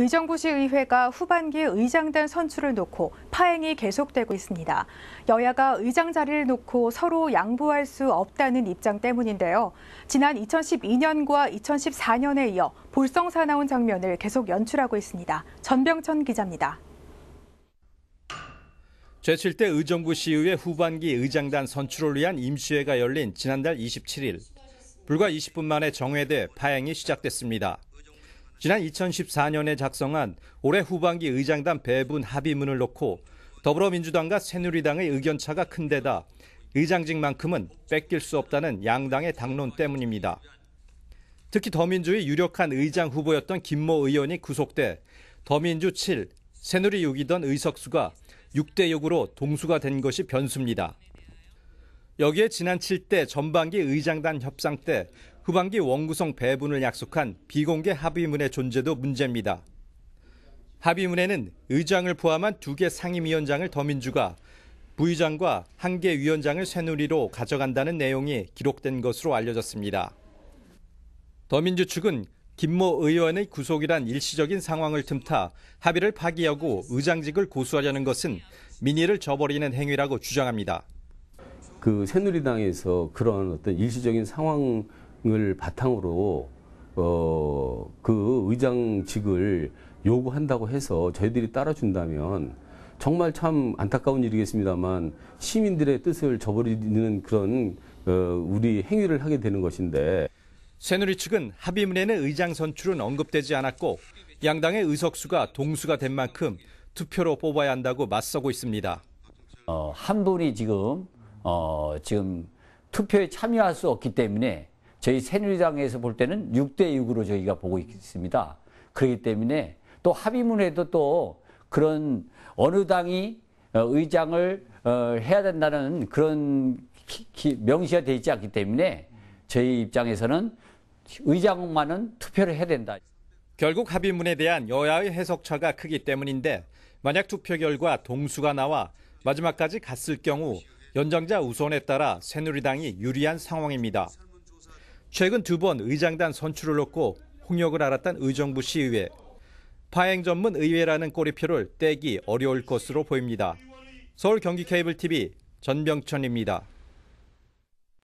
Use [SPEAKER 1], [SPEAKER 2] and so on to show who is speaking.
[SPEAKER 1] 의정부시의회가 후반기 의장단 선출을 놓고 파행이 계속되고 있습니다. 여야가 의장 자리를 놓고 서로 양보할 수 없다는 입장 때문인데요. 지난 2012년과 2014년에 이어 볼성사 나운 장면을 계속 연출하고 있습니다. 전병천 기자입니다.
[SPEAKER 2] 제7대 의정부시의회 후반기 의장단 선출을 위한 임시회가 열린 지난달 27일. 불과 20분 만에 정회돼 파행이 시작됐습니다. 지난 2014년에 작성한 올해 후반기 의장단 배분 합의문을 놓고 더불어민주당과 새누리당의 의견차가 큰 데다 의장직만큼은 뺏길 수 없다는 양당의 당론 때문입니다. 특히 더민주의 유력한 의장 후보였던 김모 의원이 구속돼 더민주 7, 새누리 6이던 의석수가 6대 6으로 동수가 된 것이 변수입니다. 여기에 지난 7대 전반기 의장단 협상 때 후반기 원구성 배분을 약속한 비공개 합의문의 존재도 문제입니다. 합의문에는 의장을 포함한 두 개 상임위원장을 더민주가 부의장과 한 개 위원장을 새누리로 가져간다는 내용이 기록된 것으로 알려졌습니다. 더민주 측은 김모 의원의 구속이란 일시적인 상황을 틈타 합의를 파기하고 의장직을 고수하려는 것은 민의를 저버리는 행위라고 주장합니다.
[SPEAKER 3] 그 새누리당에서 그런 어떤 일시적인 상황 을 바탕으로 어, 그 의장직을 요구한다고 해서 저희들이 따라준다면 정말 참 안타까운 일이겠습니다만 시민들의 뜻을 저버리는 그런 어, 우리
[SPEAKER 2] 행위를 하게 되는 것인데 새누리 측은 합의문에는 의장 선출은 언급되지 않았고 양당의 의석수가 동수가 된 만큼 투표로 뽑아야 한다고 맞서고 있습니다. 어, 한 분이 지금 어, 지금 투표에 참여할 수
[SPEAKER 4] 없기 때문에 저희 새누리당에서 볼 때는 6대6으로 저희가 보고 있습니다. 그렇기 때문에 또 합의문에도 또 그런 어느 당이 어, 의장을 어, 해야 된다는 그런 명시가 되어 있지 않기 때문에 저희 입장에서는 의장만은 투표를 해야 된다. 결국
[SPEAKER 2] 합의문에 대한 여야의 해석차가 크기 때문인데 만약 투표 결과 동수가 나와 마지막까지 갔을 경우 연장자 우선에 따라 새누리당이 유리한 상황입니다. 최근 두 번 의장단 선출을 놓고 홍역을 알았던 의정부 시의회. 파행 전문 의회라는 꼬리표를 떼기 어려울 것으로 보입니다. 서울 경기 케이블 TV 전병천입니다.